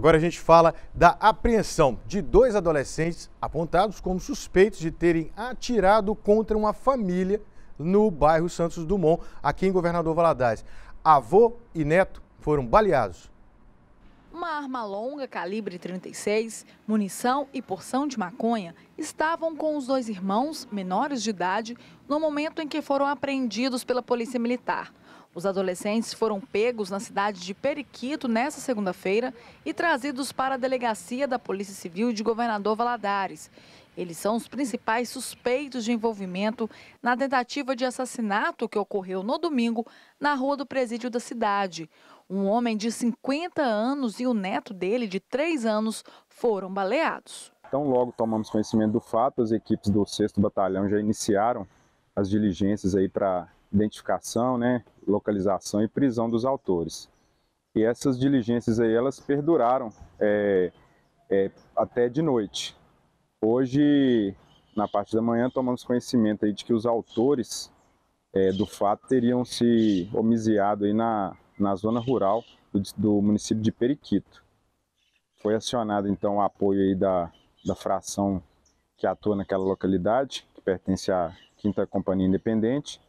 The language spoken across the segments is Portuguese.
Agora a gente fala da apreensão de dois adolescentes apontados como suspeitos de terem atirado contra uma família no bairro Santos Dumont, aqui em Governador Valadares. Avô e neto foram baleados uma arma longa calibre 36, munição e porção de maconha estavam com os dois irmãos, menores de idade, no momento em que foram apreendidos pela Polícia Militar. Os adolescentes foram pegos na cidade de Periquito nesta segunda-feira e trazidos para a delegacia da Polícia Civil de Governador Valadares. Eles são os principais suspeitos de envolvimento na tentativa de assassinato que ocorreu no domingo na rua do presídio da cidade. Um homem de 50 anos e o neto dele, de 3 anos, foram baleados. Então, logo tomamos conhecimento do fato, as equipes do 6 Batalhão já iniciaram as diligências aí para identificação, né, localização e prisão dos autores. E essas diligências aí, elas perduraram é, é, até de noite. Hoje, na parte da manhã, tomamos conhecimento aí de que os autores é, do fato teriam se homiziado aí na, na zona rural do, do município de Periquito. Foi acionado então o apoio aí da, da fração que atua naquela localidade, que pertence à Quinta Companhia Independente,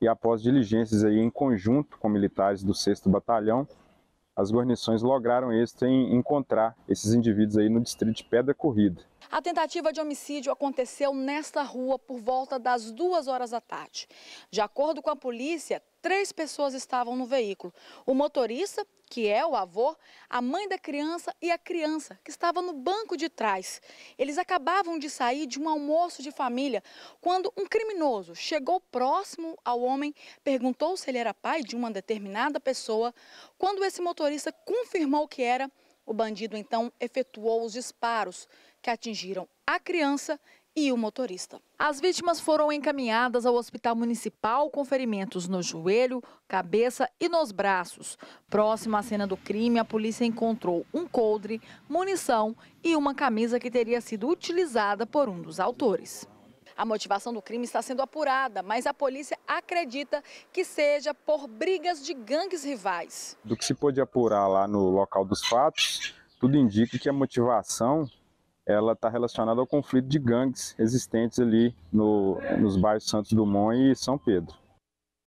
e após diligências aí em conjunto com militares do 6 Batalhão, as guarnições lograram êxito em encontrar esses indivíduos aí no distrito de Pedra Corrida. A tentativa de homicídio aconteceu nesta rua por volta das duas horas da tarde. De acordo com a polícia, três pessoas estavam no veículo: o motorista, que é o avô, a mãe da criança e a criança, que estava no banco de trás. Eles acabavam de sair de um almoço de família quando um criminoso chegou próximo ao homem, perguntou se ele era pai de uma determinada pessoa. Quando esse motorista confirmou que era, o bandido então efetuou os disparos que atingiram a criança e o motorista. As vítimas foram encaminhadas ao hospital municipal com ferimentos no joelho, cabeça e nos braços. Próxima à cena do crime, a polícia encontrou um coldre, munição e uma camisa que teria sido utilizada por um dos autores. A motivação do crime está sendo apurada, mas a polícia acredita que seja por brigas de gangues rivais. Do que se pôde apurar lá no local dos fatos, tudo indica que a motivação ela está relacionada ao conflito de gangues existentes ali no, nos bairros Santos Dumont e São Pedro.